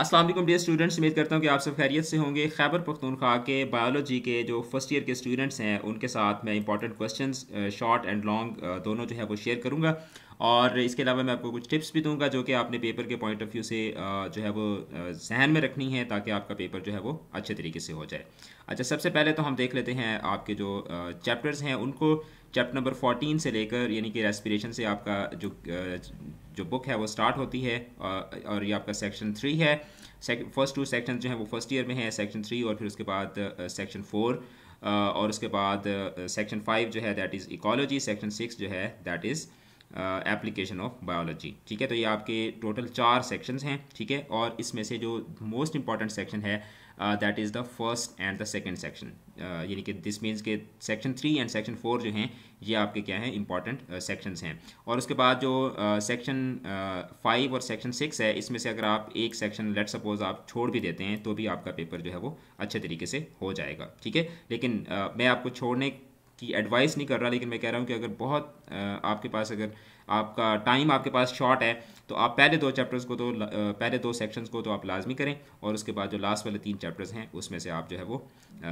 अस्सलाम वालेकुम dear students उम्मीद करता हूँ कि आप सब खैरियत से होंगे खैबर पख्तूनख्वा के बायोलॉजी के जो फर्स्ट ईयर के स्टूडेंट्स हैं उनके साथ मैं important questions short and long दोनों जो है वो शेयर करूँगा और इसके अलावा मैं आपको कुछ टिप्स भी दूंगा जो कि आपने पेपर के पॉइंट ऑफ व्यू से जो है वो जहन में रखनी है ताकि आपका पेपर जो है वो अच्छे तरीके से हो जाए अच्छा सबसे पहले तो हम देख लेते हैं आपके जो चैप्टर्स हैं उनको चैप्टर नंबर फोर्टीन से लेकर यानी कि रेस्पिरेशन से आपका जो जो बुक है वो स्टार्ट होती है और ये आपका सेक्शन थ्री है फर्स्ट टू सेक्शन जो है वो फर्स्ट ईयर में है सेक्शन थ्री और फिर उसके बाद सेक्शन फोर और उसके बाद सेक्शन फाइव जो है that is ecology section six जो है that is application of biology ठीक है तो ये आपके टोटल चार सेक्शंस हैं ठीक है और इसमें से जो मोस्ट इंपॉर्टेंट सेक्शन है that is the first and the second section यानी कि दिस मीन्स के section three and section four जो हैं ये आपके क्या हैं इंपॉर्टेंट सेक्शंस uh, हैं और उसके बाद जो सेक्शन uh, फाइव uh, और सेक्शन सिक्स है इसमें से अगर आप एक सेक्शन लेट सपोज आप छोड़ भी देते हैं तो भी आपका पेपर जो है वो अच्छे तरीके से हो जाएगा ठीक है लेकिन uh, मैं आपको छोड़ने की एडवाइस नहीं कर रहा लेकिन मैं कह रहा हूँ कि अगर बहुत आपके पास अगर आपका टाइम आपके पास शॉर्ट है तो आप पहले दो चैप्टर्स को तो पहले दो सेक्शंस को तो आप लाजमी करें और उसके बाद जो लास्ट वाले तीन चैप्टर्स हैं उसमें से आप जो है वो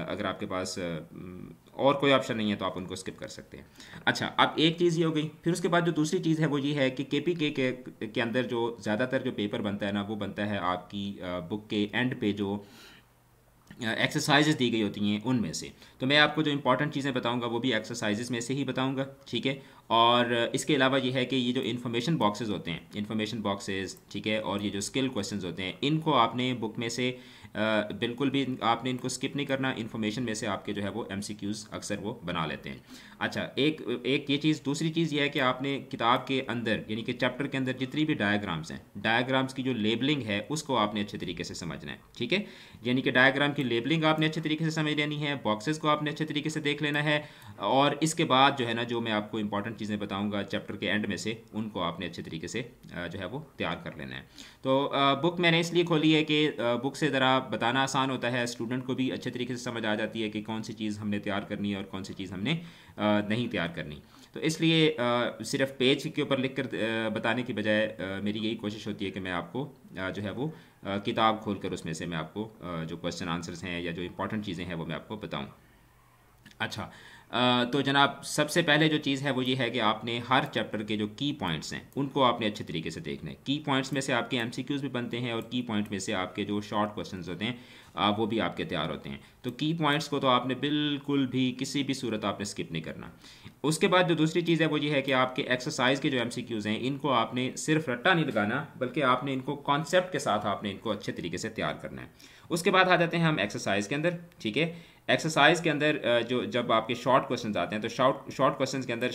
अगर आपके पास और कोई ऑप्शन नहीं है तो आप उनको स्किप कर सकते हैं अच्छा अब एक चीज़ ये हो गई फिर उसके बाद जो दूसरी चीज़ है वो ये है कि के पी के के अंदर जो ज़्यादातर जो पेपर बनता है ना वो बनता है आपकी बुक के एंड पे जो एक्सरसाइजेज दी गई होती हैं उनमें से तो मैं आपको जो इंपॉर्टेंट चीज़ें बताऊँगा वो भी एक्सरसाइजेज में से ही बताऊँगा ठीक है और इसके अलावा ये है कि ये जो इन्फॉर्मेशन बॉक्सेज होते हैं इन्फॉर्मेशन बॉक्सेज ठीक है और ये जो स्किल क्वेश्चन होते हैं इनको आपने बुक में से बिल्कुल भी आपने इनको स्किप नहीं करना इन्फॉर्मेशन में से आपके जो है वो एम अक्सर वो बना लेते हैं अच्छा एक एक ये चीज़ दूसरी चीज़ ये है कि आपने किताब के अंदर यानी कि चैप्टर के अंदर जितनी भी डायग्राम्स हैं डायग्राम्स की जो लेबलिंग है उसको आपने अच्छे तरीके से समझना है ठीक है यानी कि डायग्राम की लेबलिंग आपने अच्छे तरीके से समझ लेनी है बॉक्सेस को आपने अच्छे तरीके से देख लेना है और इसके बाद जो है ना जो मैं आपको इंपॉर्टेंट चीज़ें बताऊँगा चैप्टर के एंड में से उनको आपने अच्छे तरीके से जो है वो तैयार कर लेना है तो बुक मैंने इसलिए खोली है कि बुक से ज़रा बताना आसान होता है स्टूडेंट को भी अच्छे तरीके से समझ आ जाती है कि कौन सी चीज़ हमने तैयार करनी है और कौन सी चीज़ हमने नहीं तैयार करनी तो इसलिए सिर्फ पेज के ऊपर लिख कर बताने की बजाय मेरी यही कोशिश होती है कि मैं आपको जो है वो किताब खोल कर उसमें से मैं आपको जो क्वेश्चन आंसर्स हैं या जो इंपॉर्टेंट चीज़ें हैं वो मैं आपको बताऊँ अच्छा तो जनाब सबसे पहले जो चीज़ है वो ये है कि आपने हर चैप्टर के जो की पॉइंट्स हैं उनको आपने अच्छे तरीके से देखना है की पॉइंट्स में से आपके एम भी बनते हैं और की पॉइंट में से आपके जो शॉर्ट क्वेश्चन होते हैं वो भी आपके तैयार होते हैं तो की पॉइंट्स को तो आपने बिल्कुल भी किसी भी सूरत आपने स्किप नहीं करना उसके बाद जो दूसरी चीज़ है वो ये है कि आपके एक्सरसाइज के जो एम हैं इनको आपने सिर्फ रट्टा नहीं लगाना बल्कि आपने इनको कॉन्सेप्ट के साथ आपने इनको अच्छे तरीके से तैयार करना है उसके बाद आ जाते हैं हम एक्सरसाइज के अंदर ठीक है एक्सरसाइज के अंदर जो जब आपके शॉर्ट क्वेश्चन आते हैं तो शॉर्ट शॉर्ट क्वेश्चन के अंदर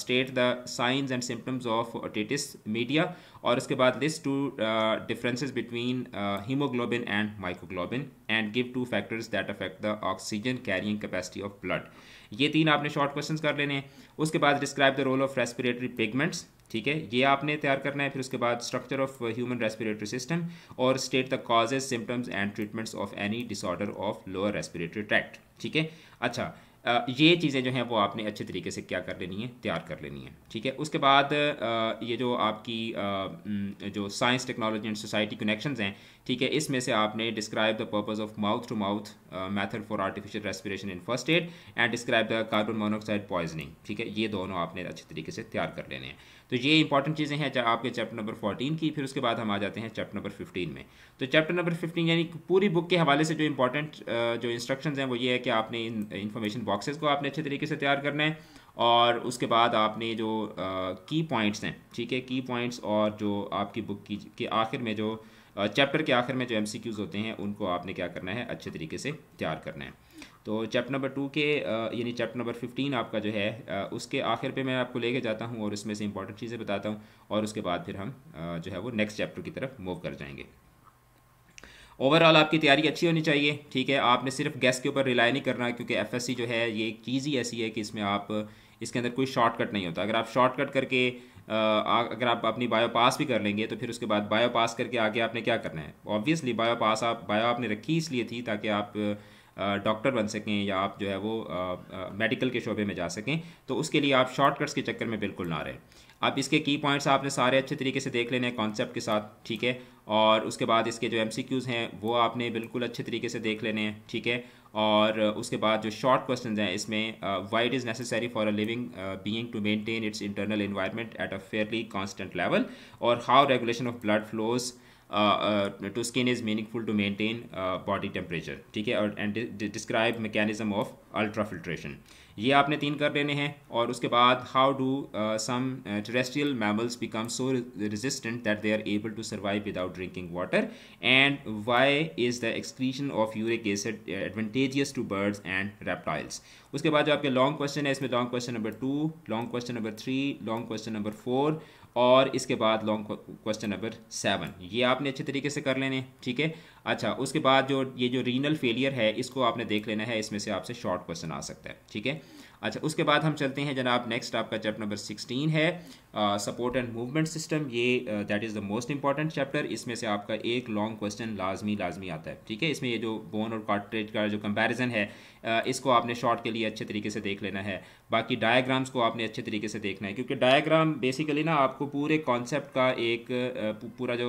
state the signs and symptoms of otitis media और उसके बाद list two differences between haemoglobin and microglobin and give two factors that affect the oxygen carrying capacity of blood ये तीन आपने शॉर्ट क्वेश्चन कर लेने हैं उसके बाद describe the role of respiratory pigments ठीक है ये आपने तैयार करना है फिर उसके बाद structure of human respiratory system और state the causes symptoms and treatments of any disorder of lower respiratory tract ठीक है अच्छा ये चीज़ें जो हैं वो आपने अच्छे तरीके से क्या कर लेनी है तैयार कर लेनी है ठीक है उसके बाद ये जो आपकी जो science technology and society connections हैं ठीक है इसमें से आपने describe the purpose of mouth to mouth method for artificial respiration in first aid and describe the carbon monoxide poisoning ठीक है ये दोनों आपने अच्छे तरीके से तैयार कर लेने हैं तो ये इंपॉर्टेंट चीज़ें हैं आपके चैप्टर नंबर फोर्टीन की फिर उसके बाद हम आ जाते हैं चैप्टर नंबर फिफ्टीन में तो चैप्टर नंबर फिफ्टीन यानी पूरी बुक के हवाले से जो इंपॉर्टेंट uh, जो इंस्ट्रक्शंस हैं वो ये है कि आपने इन इन्फॉर्मेशन बॉक्सेस को आपने अच्छे तरीके से तैयार करना है और उसके बाद आपने जो की uh, पॉइंट्स हैं ठीक है की पॉइंट्स और जो आपकी बुक की के आखिर में जो चैप्टर के आखिर में जो एम होते हैं उनको आपने क्या करना है अच्छे तरीके से तैयार करना है तो चैप्टर नंबर टू के यानी चैप्टर नंबर फिफ्टीन आपका जो है उसके आखिर पे मैं आपको लेके जाता हूँ और उसमें से इंपॉर्टेंट चीज़ें बताता हूँ और उसके बाद फिर हम जो है वो नेक्स्ट चैप्टर की तरफ मूव कर जाएंगे ओवरऑल आपकी तैयारी अच्छी होनी चाहिए ठीक है आपने सिर्फ गैस के ऊपर रिलाई नहीं करना क्योंकि एफ जो है ये एक चीज़ ही ऐसी है कि इसमें आप इसके अंदर कोई शॉर्टकट नहीं होता अगर आप शॉर्टकट करके अगर आप अपनी बायो पास भी कर लेंगे तो फिर उसके बाद बायो पास करके आगे आपने क्या करना है ऑब्वियसली बायो पास आप बायो आपने रखी इसलिए थी ताकि आप डॉक्टर बन सकें या आप जो है वो मेडिकल के शोबे में जा सकें तो उसके लिए आप शॉर्टकट्स के चक्कर में बिल्कुल ना रहें अब इसके की पॉइंट्स आपने सारे अच्छे तरीके से देख लेने हैं कॉन्सेप्ट के साथ ठीक है और उसके बाद इसके जो एम हैं वो आपने बिल्कुल अच्छे तरीके से देख लेने हैं ठीक है और उसके बाद जो शॉर्ट क्वेश्चन हैं इसमें why it is necessary for a living being to maintain its internal environment at a fairly constant level और how regulation of blood flows to skin is meaningful to maintain body temperature ठीक है और and describe mechanism of ultra filtration ये आपने तीन कर लेने हैं और उसके बाद how do some terrestrial mammals become so resistant that they are able to survive without drinking water and why is the excretion of uric acid advantageous to birds and reptiles उसके बाद जो आपके लॉन्ग क्वेश्चन है इसमें long question number two long question number three long question number four और इसके बाद long question number seven ये आपने अच्छे तरीके से कर लेने ठीक है अच्छा उसके बाद जो ये जो रीनल फेलियर है इसको आपने देख लेना है इसमें से आपसे शॉर्ट क्वेश्चन आ सकता है ठीक है अच्छा उसके बाद हम चलते हैं जनाब नेक्स्ट आपका चैप्टर नंबर सिक्सटीन है सपोर्ट एंड मूवमेंट सिस्टम ये that is the most important chapter इसमें से आपका एक लॉन्ग क्वेश्चन लाजमी लाजमी आता है ठीक है इसमें ये जो बोन और कार्ट्रेज का जो कंपैरिजन है uh, इसको आपने शॉर्ट के लिए अच्छे तरीके से देख लेना है बाकी डायाग्राम्स को आपने अच्छे तरीके से देखना है क्योंकि डायाग्राम बेसिकली ना आपको पूरे कॉन्सेप्ट का एक uh, पूरा जो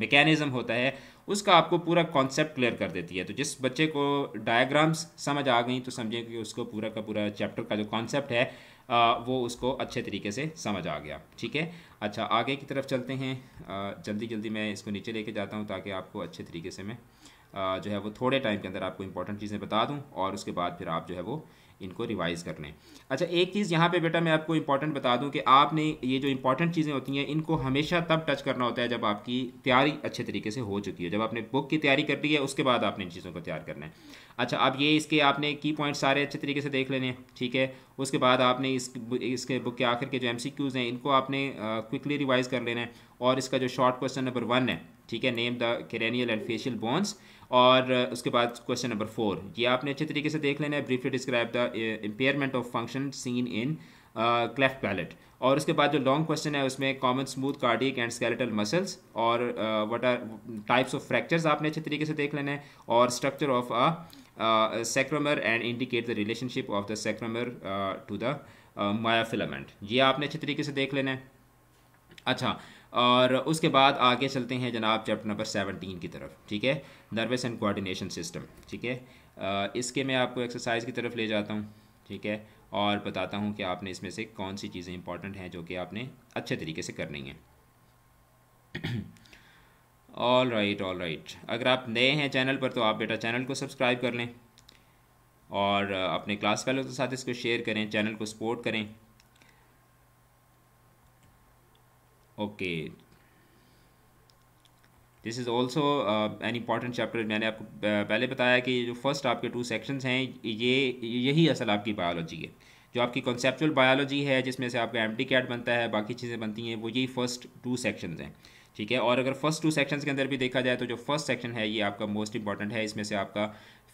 मैकेनिज़्म uh, होता है उसका आपको पूरा कॉन्सेप्ट क्लियर कर देती है तो जिस बच्चे को डायग्राम्स समझ आ गई तो समझें कि उसको पूरा का पूरा चैप्टर का जो कॉन्सेप्ट है आ, वो उसको अच्छे तरीके से समझ आ गया ठीक है अच्छा आगे की तरफ चलते हैं आ, जल्दी जल्दी मैं इसको नीचे लेके जाता हूँ ताकि आपको अच्छे तरीके से मैं आ, जो है वो थोड़े टाइम के अंदर आपको इंपॉर्टेंट चीज़ें बता दूँ और उसके बाद फिर आप जो है वो इनको रिवाइज़ कर लें अच्छा एक चीज़ यहाँ पे बेटा मैं आपको इंपॉर्टेंट बता दूँ कि आपने ये जो इंपॉर्टेंट चीज़ें होती हैं इनको हमेशा तब टच करना होता है जब आपकी तैयारी अच्छे तरीके से हो चुकी है जब आपने बुक की तैयारी कर ली है उसके बाद आपने इन चीज़ों को तैयार करना है अच्छा अब ये इसके आपने की पॉइंट सारे अच्छे तरीके से देख लेने ठीक है उसके बाद आपने इस इसके बुक के आखिर के जो एम हैं इनको आपने क्विकली रिवाइज़ कर लेना है और इसका जो शॉर्ट क्वेश्चन नंबर वन है ठीक है name the cranial and facial bones और उसके बाद क्वेश्चन नंबर फोर ये आपने अच्छे तरीके से देख लेना है briefly describe the impairment of function seen in cleft palate और उसके बाद जो लॉन्ग क्वेश्चन है उसमें common smooth cardiac and skeletal muscles और what are types of fractures आपने अच्छे तरीके से देख लेना है और structure of a sarcomere and indicate the relationship of the sarcomere to the myofilament ये आपने अच्छे तरीके से देख लेना है अच्छा और उसके बाद आगे चलते हैं जनाब चैप्टर नंबर सेवनटीन की तरफ ठीक है नर्वस एंड कोऑर्डिनेशन सिस्टम ठीक है इसके मैं आपको एक्सरसाइज की तरफ ले जाता हूँ ठीक है और बताता हूँ कि आपने इसमें से कौन सी चीज़ें इंपॉर्टेंट हैं जो कि आपने अच्छे तरीके से करनी है ऑल राइट ऑल राइट अगर आप नए हैं चैनल पर तो आप बेटा चैनल को सब्सक्राइब कर लें और अपने क्लास फैलो के साथ इसको शेयर करें चैनल को सपोर्ट करें okay this is also an important chapter मैंने आपको पहले बताया कि जो फर्स्ट आपके टू सेक्शंस हैं ये यही असल आपकी बायोलॉजी है जो आपकी कॉन्सेप्चुअल बायोलॉजी है जिसमें से आपका एम कैट बनता है बाकी चीज़ें बनती हैं वो यही फर्स्ट टू सेक्शंस हैं ठीक है और अगर फर्स्ट टू सेक्शंस के अंदर भी देखा जाए तो जो फर्स्ट सेक्शन है ये आपका मोस्ट इंपॉर्टेंट है इसमें से आपका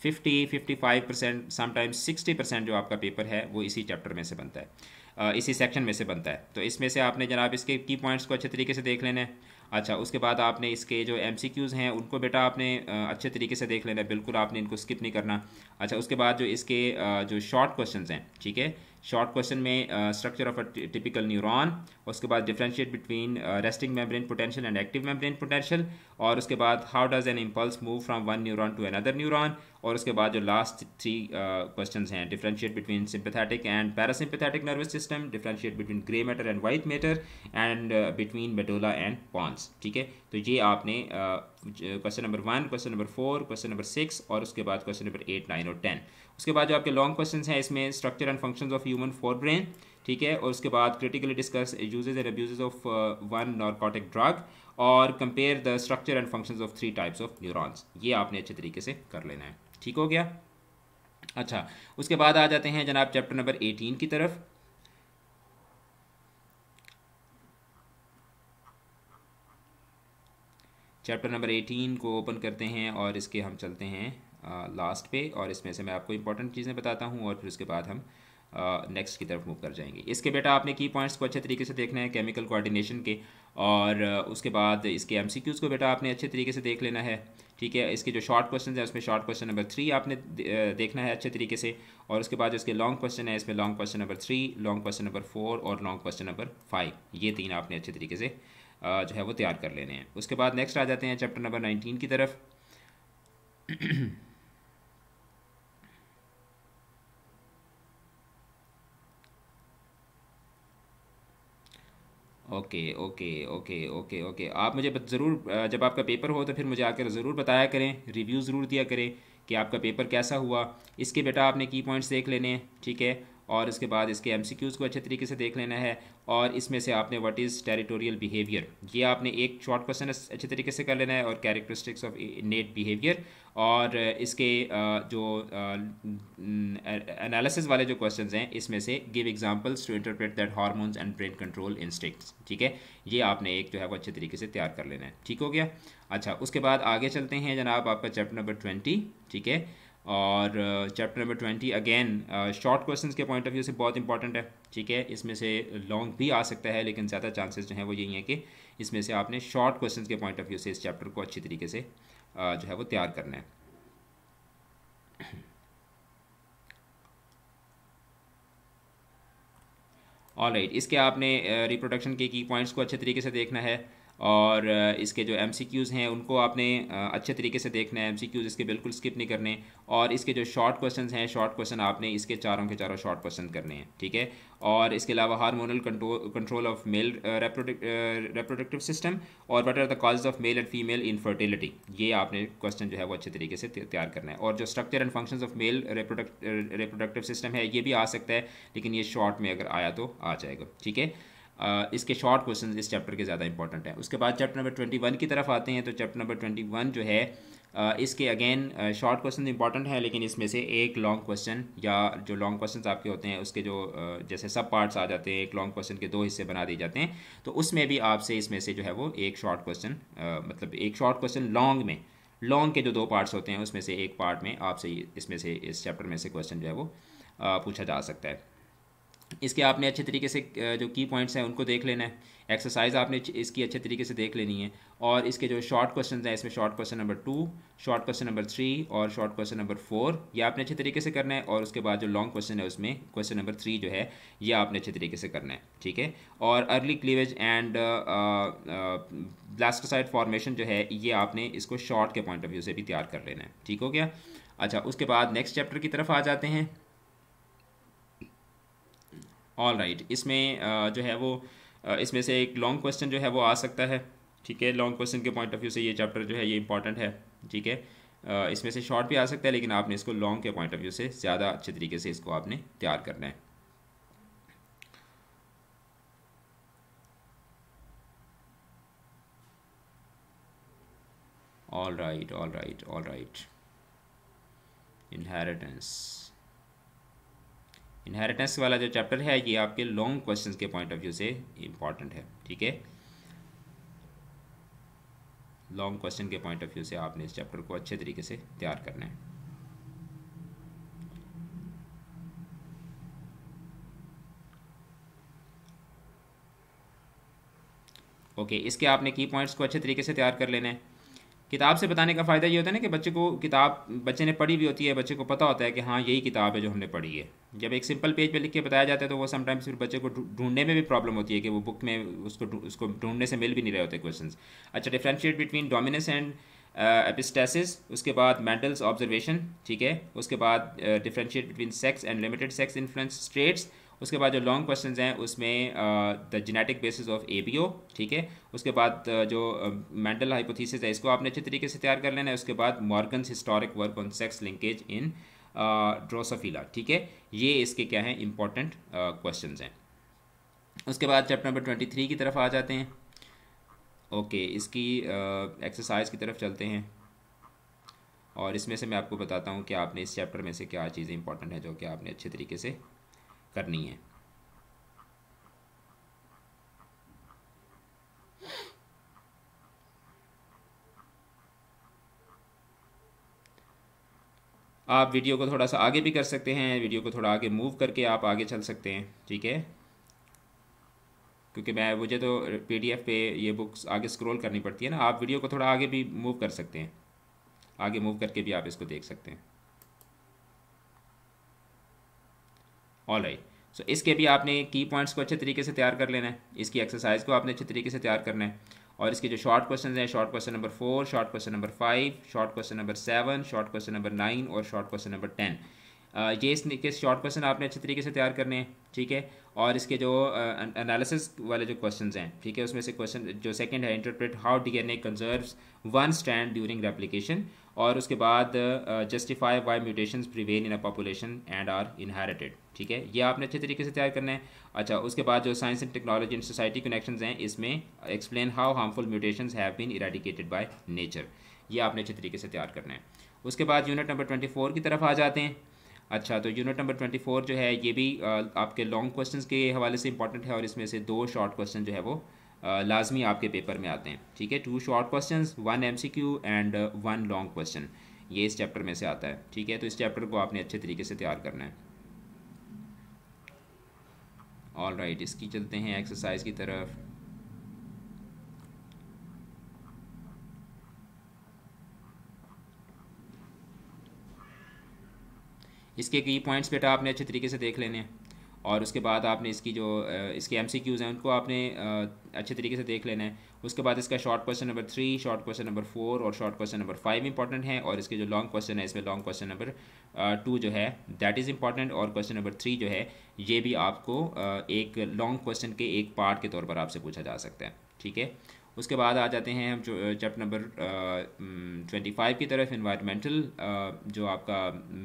50, 55 परसेंट समटाइम्स 60 परसेंट जो आपका पेपर है वो इसी चैप्टर में से बनता है इसी सेक्शन में से बनता है तो इसमें से आपने जनाब इसके की पॉइंट्स को अच्छा, अच्छे तरीके से देख लेना है अच्छा उसके बाद आपने इसके जो एम हैं उनको बेटा आपने अच्छे तरीके से देख लेना बिल्कुल आपने इनको स्किप नहीं करना अच्छा उसके बाद जो इसके जो शॉर्ट क्वेश्चन हैं ठीक है शॉर्ट क्वेश्चन में structure of a typical neuron उसके बाद differentiate between resting membrane potential and active membrane potential और उसके बाद how does an impulse move from one neuron to another neuron और उसके बाद जो लास्ट थ्री क्वेश्चन हैं differentiate between sympathetic and parasympathetic nervous system differentiate between grey matter and white matter and between medulla and pons ठीक है तो ये आपने question number one question number four question number six और उसके बाद question number eight nine और ten उसके बाद जो आपके लॉन्ग क्वेश्चन हैं इसमें structure and function of human forebrain ठीक है और उसके बाद critically discuss usages and abuses of one narcotic drug और compare the structure and functions of three types of neurons ये आपने अच्छे तरीके से कर लेना है ठीक हो गया अच्छा उसके बाद आ जाते हैं जनाब चैप्टर नंबर एटीन की तरफ चैप्टर नंबर एटीन को ओपन करते हैं और इसके हम चलते हैं लास्ट पे और इसमें से मैं आपको इंपॉर्टेंट चीज़ें बताता हूँ और फिर उसके बाद हम नेक्स्ट की तरफ मूव कर जाएंगे इसके बेटा आपने की पॉइंट्स को अच्छे तरीके से देखना है केमिकल कोऑर्डिनेशन के और उसके बाद इसके एम को बेटा आपने अच्छे तरीके से देख लेना है ठीक है इसके जो शॉर्ट क्वेश्चन है उसमें शॉर्ट क्वेश्चन नंबर थ्री आपने देखना है अच्छे तरीके से और उसके बाद जो इसके लॉन्ग क्वेश्चन है इसमें long question number three long question number four और लॉन्ग क्वेश्चन नंबर फाइव ये तीन आपने अच्छे तरीके से जो है वो तैयार कर लेने हैं उसके बाद नेक्स्ट आ जाते हैं चैप्टर नंबर नाइनटीन की तरफ okay okay okay okay okay आप मुझे ज़रूर जब आपका पेपर हो तो फिर मुझे आकर ज़रूर बताया करें रिव्यू ज़रूर दिया करें कि आपका पेपर कैसा हुआ इसके बेटा आपने की पॉइंट्स देख लेने हैं ठीक है और उसके बाद इसके एम को अच्छे तरीके से देख लेना है और इसमें से आपने व्हाट इज़ टेरिटोरियल बिहेवियर ये आपने एक शॉर्ट क्वेश्चन अच्छे तरीके से कर लेना है और कैरेक्टरिस्टिक्स ऑफ नेट बिहेवियर और इसके जो एनालिसिस वाले जो क्वेश्चन हैं इसमें से give examples to interpret that hormones and brain control instincts ठीक है ये आपने एक जो है वो अच्छे तरीके से तैयार कर लेना है ठीक हो गया अच्छा उसके बाद आगे चलते हैं जनाब आपका चैप्टर नंबर ट्वेंटी ठीक है और chapter number twenty again short question के पॉइंट ऑफ व्यू से बहुत इंपॉर्टेंट है ठीक है इसमें से लॉन्ग भी आ सकता है लेकिन ज़्यादा चांसेस जो हैं वो यही हैं कि इसमें से आपने शॉर्ट क्वेश्चन के पॉइंट ऑफ व्यू से इस चैप्टर को अच्छी तरीके से uh, जो है वो तैयार करना है ऑल राइट right, इसके आपने रिप्रोडक्शन uh, के की पॉइंट्स को अच्छे तरीके से देखना है और इसके जो एम हैं उनको आपने अच्छे तरीके से देखना है एम इसके बिल्कुल स्किप नहीं करने और इसके जो शॉर्ट क्वेश्चन हैं शॉर्ट क्वेश्चन आपने इसके चारों के चारों शॉर्ट क्वेश्चन करने हैं ठीक है और इसके अलावा hormonal control of male reproductive system और what are the cause of male and female infertility ये आपने क्वेश्चन जो है वो अच्छे तरीके से तैयार करना है और जो structure and function of male reproductive system है ये भी आ सकता है लेकिन ये शॉर्ट में अगर आया तो आ जाएगा ठीक है इसके शॉर्ट क्वेश्चन इस चैप्टर के ज़्यादा इंपॉर्टेंट हैं उसके बाद चैप्टर नंबर ट्वेंटी वन की तरफ आते हैं तो चैप्टर नंबर ट्वेंटी वन जो है इसके अगेन शॉर्ट क्वेश्चन इंपॉर्टेंट है लेकिन इसमें से एक लॉन्ग क्वेश्चन या जो लॉन्ग क्वेश्चन आपके होते हैं उसके जो जैसे सब पार्ट्स आ जाते हैं एक लॉन्ग क्वेश्चन के दो हिस्से बना दिए जाते हैं तो उसमें भी आपसे इसमें से जो है वो एक शॉर्ट क्वेश्चन मतलब एक शॉर्ट क्वेश्चन लॉन्ग में लॉन्ग के जो दो पार्ट्स होते हैं उसमें से एक पार्ट में आपसे इसमें से इस चैप्टर में से क्वेश्चन जो है वो पूछा जा सकता है इसके आपने अच्छे तरीके से जो की पॉइंट्स हैं उनको देख लेना है एक्सरसाइज आपने इसकी अच्छे तरीके से देख लेनी है और इसके जो शॉर्ट क्वेश्चन हैं इसमें short question number two short question number three और शॉर्ट क्वेश्चन नंबर फोर ये आपने अच्छे तरीके से करना है और उसके बाद जो लॉन्ग क्वेश्चन है उसमें क्वेश्चन नंबर थ्री जो है ये आपने अच्छे तरीके से करना है ठीक है और early cleavage and blastocyst formation जो है ये आपने इसको शॉर्ट के पॉइंट ऑफ व्यू से भी तैयार कर लेना है ठीक हो गया अच्छा उसके बाद नेक्स्ट चैप्टर की तरफ आ जाते हैं ऑल राइट right. इसमें जो है वो इसमें से एक लॉन्ग क्वेश्चन जो है वो आ सकता है ठीक है लॉन्ग क्वेश्चन के पॉइंट ऑफ व्यू से ये चैप्टर जो है ये इंपॉर्टेंट है ठीक है इसमें से शॉर्ट भी आ सकता है लेकिन आपने इसको लॉन्ग के पॉइंट ऑफ व्यू से ज़्यादा अच्छे तरीके से इसको आपने तैयार करना है all right all right all right inheritance inheritance वाला जो चैप्टर है ये आपके लॉन्ग क्वेश्चन के पॉइंट ऑफ व्यू से इम्पॉर्टेंट है ठीक है लॉन्ग क्वेश्चन के पॉइंट ऑफ व्यू से आपने इस चैप्टर को अच्छे तरीके से तैयार करना है ओके okay, इसके आपने की पॉइंट्स को अच्छे तरीके से तैयार कर लेना है किताब से बताने का फ़ायदा ये होता है ना कि बच्चे को किताब बच्चे ने पढ़ी भी होती है बच्चे को पता होता है कि हाँ यही किताब है जो हमने पढ़ी है जब एक सिंपल पेज पे लिख के बताया जाता है तो वो समटाइम्स फिर बच्चे को ढूंढने में भी प्रॉब्लम होती है कि वो बुक में उसको उसको ढूंढने से मिल भी नहीं रहे होते क्वेश्चन अच्छा differentiate between dominance and epistasis उसके बाद मेंटल्स ऑब्जर्वेशन ठीक है उसके बाद differentiate between sex and limited sex influence traits उसके बाद जो लॉन्ग क्वेश्चन हैं उसमें the genetic basis of A B O ठीक है उसके बाद uh, जो मेंटल uh, हाइपोथीसिस है इसको आपने अच्छे तरीके से तैयार कर लेना है उसके बाद Morgan's historic work on sex linkage in Drosophila ठीक है ये इसके क्या हैं इंपॉर्टेंट क्वेश्चन uh, हैं उसके बाद चैप्टर नंबर ट्वेंटी थ्री की तरफ आ जाते हैं ओके इसकी एक्सरसाइज uh, की तरफ चलते हैं और इसमें से मैं आपको बताता हूँ कि आपने इस चैप्टर में से क्या चीज़ें इंपॉर्टेंट हैं जो कि आपने अच्छे तरीके से करनी है आप वीडियो को थोड़ा सा आगे भी कर सकते हैं वीडियो को थोड़ा आगे मूव करके आप आगे चल सकते हैं ठीक है क्योंकि मैं मुझे तो पीडीएफ पे ये बुक्स आगे स्क्रॉल करनी पड़ती है ना आप वीडियो को थोड़ा आगे भी मूव कर सकते हैं आगे मूव करके भी आप इसको देख सकते हैं ऑल राइट सो इसके भी आपने की पॉइंट्स को अच्छे तरीके से तैयार कर लेना है इसकी एक्सरसाइज को आपने अच्छे तरीके से तैयार करना है और इसके जो शॉर्ट क्वेश्चन हैं short question number four short question number five short question number seven short question number nine और शॉर्ट क्वेश्चन नंबर टेन ये इस शॉर्ट क्वेश्चन आपने अच्छे तरीके से तैयार करने हैं ठीक है और इसके जो एनालिसिस वाले जो क्वेश्चन हैं ठीक है उसमें से क्वेश्चन जो सेकेंड है interpret how D N A conserve one stand during replication और उसके बाद justify why mutation prevail in a population and are inherited ठीक है ये आपने अच्छे तरीके से तैयार करना है अच्छा उसके बाद जो science and technology and society connections हैं इसमें explain how harmful mutation have been eradicated by nature ये आपने अच्छे तरीके से तैयार करना है उसके बाद यूनिट नंबर ट्वेंटी फोर की तरफ आ जाते हैं अच्छा तो यूनिट नंबर ट्वेंटी फोर जो है ये भी uh, आपके लॉन्ग क्वेश्चन के हवाले से इंपॉर्टेंट है और इसमें से दो शॉर्ट क्वेश्चन जो है वो लाजमी आपके पेपर में आते हैं ठीक है two short question one M and one long question ये इस चैप्टर में से आता है ठीक है तो इस चैप्टर को आपने अच्छे तरीके से तैयार करना है ऑल राइट right, इसकी चलते हैं एक्सरसाइज की तरफ इसके की पॉइंट्स बेटा आपने अच्छे तरीके से देख लेने हैं और उसके बाद आपने इसकी जो इसके एम हैं उनको आपने अच्छे तरीके से देख लेना है उसके बाद इसका short question number three short question number four और short question number five important है और इसके जो लॉन्ग क्वेश्चन है इसमें लॉन्ग क्वेश्चन नंबर टू जो है दैट इज़ इंपॉर्टेंट और क्वेश्चन नंबर थ्री जो है ये भी आपको एक लॉन्ग क्वेश्चन के एक पार्ट के तौर पर आपसे पूछा जा सकता है ठीक है उसके बाद आ जाते हैं हम जो चैप्टर नंबर ट्वेंटी फाइव की तरफ इन्वायरमेंटल जो आपका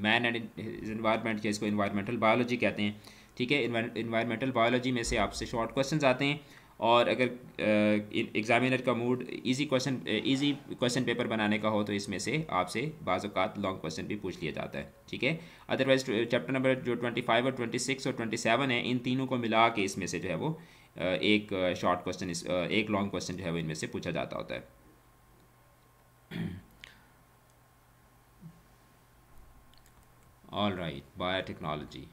मैन एंड इन्वायरमेंट या इसको इन्वायरमेंटल बायोलॉजी कहते हैं ठीक है इन्वायरमेंटल बायोलॉजी में से आपसे शॉर्ट क्वेश्चन आते हैं और अगर एग्जामिनर का mood easy question easy question paper बनाने का हो तो इसमें से आपसे बाज़ात लॉन्ग क्वेश्चन भी पूछ लिया जाता है ठीक है अदरवाइज चैप्टर नंबर जो ट्वेंटी फाइव और ट्वेंटी सिक्स और ट्वेंटी सेवन है इन तीनों को मिला के इसमें से जो है वो एक शॉर्ट क्वेश्चन एक लॉन्ग क्वेश्चन जो है वो इनमें से पूछा जाता होता है ऑल राइट बायोटेक्नोलॉजी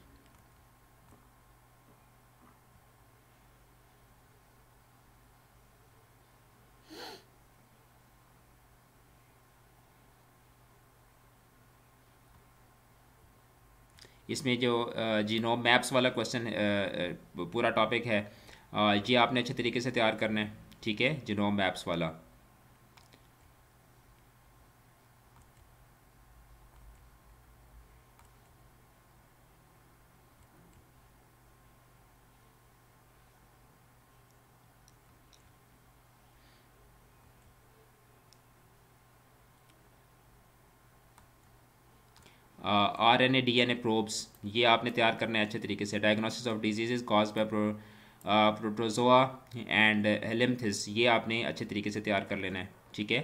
इसमें जो जीनोम मैप्स वाला क्वेश्चन पूरा टॉपिक है ये आपने अच्छे तरीके से तैयार करना है ठीक है जीनोम मैप्स वाला R N A D N A probes ये आपने तैयार करना है अच्छे तरीके से diagnosis of diseases caused by protozoa and helminths ये आपने अच्छे तरीके से तैयार कर लेना है ठीक है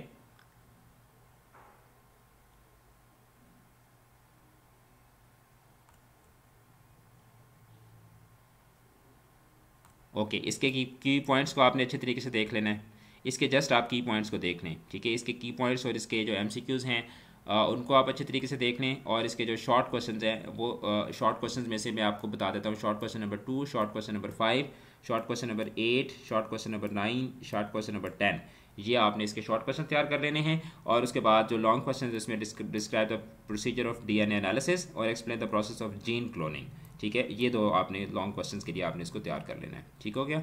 ओके okay, इसके की की पॉइंट्स को आपने अच्छे तरीके से देख लेना है इसके जस्ट आप की पॉइंट्स को देख लें ठीक है इसके की पॉइंट्स और इसके जो एमसीक्यूज हैं उनको आप अच्छे तरीके से देख लें और इसके जो शॉर्ट क्वेश्चन हैं वो शॉर्ट क्वेश्चन में से मैं आपको बता देता हूँ short question number two short question number five short question number eight short question number nine short question number ten ये आपने इसके शॉर्ट क्वेश्चन तैयार कर लेने हैं और उसके बाद जो लॉन्ग क्वेश्चन है इसमें describe the procedure of DNA analysis और explain the process of gene cloning ठीक है ये दो आपने लॉन्ग क्वेश्चन के लिए आपने इसको तैयार कर लेना है ठीक हो गया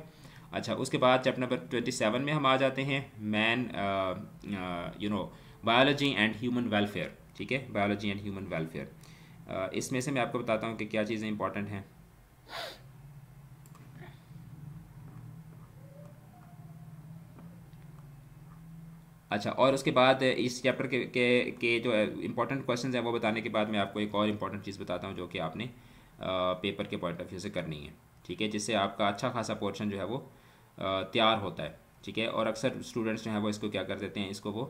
अच्छा उसके बाद चैप्टर नंबर ट्वेंटी सेवन में हम आ जाते हैं man you know biology and human welfare ठीक है बायोलॉजी एंड ह्यूमन वेलफेयर इसमें से मैं आपको बताता हूँ कि क्या चीज़ें इंपॉर्टेंट हैं अच्छा और उसके बाद इस चैप्टर के के, के जो इंपॉर्टेंट uh, क्वेश्चंस हैं वो बताने के बाद मैं आपको एक और इम्पॉर्टेंट चीज़ बताता हूँ जो कि आपने आ, uh, पेपर के पॉइंट ऑफ व्यू से करनी है ठीक है जिससे आपका अच्छा खासा पोर्शन जो है वो uh, तैयार होता है ठीक है और अक्सर स्टूडेंट्स जो हैं वो इसको क्या कर देते हैं इसको वो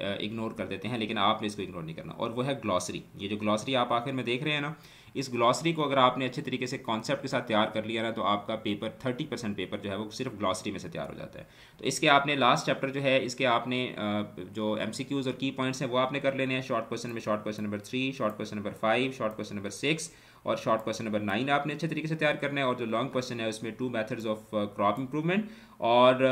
इग्नोर कर देते हैं लेकिन आपने इसको इग्नोर नहीं करना और वो है ग्लॉसरी ये जो ग्लॉसरी आप आखिर में देख रहे हैं ना इस ग्लॉसरी को अगर आपने अच्छे तरीके से कॉन्सेप्ट के साथ तैयार कर लिया ना तो आपका पेपर थर्टी परसेंट पेपर जो है वो सिर्फ ग्लॉसरी में से तैयार हो जाता है तो इसके आपने लास्ट चैप्टर जो है इसके आपने जो एम और की पॉइंट्स हैं वो आपने कर लेने हैं शॉर्ट क्वेश्चन में short question number three short question number five short question number six और शॉर्ट क्वेश्चन नंबर नाइन आपने अच्छे तरीके से तैयार करना है और जो लॉन्ग क्वेश्चन है उसमें two methods of crop improvement और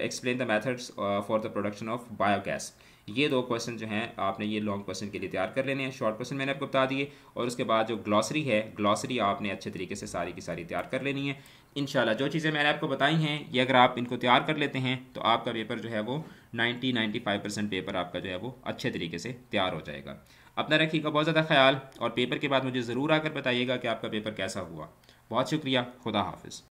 explain the methods for the production of biogas ये दो क्वेश्चन जो हैं आपने ये लॉन्ग क्वेश्चन के लिए तैयार कर लेने हैं शॉर्ट क्वेश्चन मैंने आपको बता दिए और उसके बाद जो ग्लॉसरी है ग्लॉसरी आपने अच्छे तरीके से सारी की सारी तैयार कर लेनी है इन जो चीज़ें मैंने आपको बताई हैं ये अगर आप इनको तैयार कर लेते हैं तो आपका पेपर जो है वो नाइन्टी फाइव परसेंट पेपर आपका जो है वो अच्छे तरीके से तैयार हो जाएगा अपना रखिएगा बहुत ज़्यादा ख्याल और पेपर के बाद मुझे ज़रूर आकर बताइएगा कि आपका पेपर कैसा हुआ बहुत शुक्रिया खुदा हाफिज़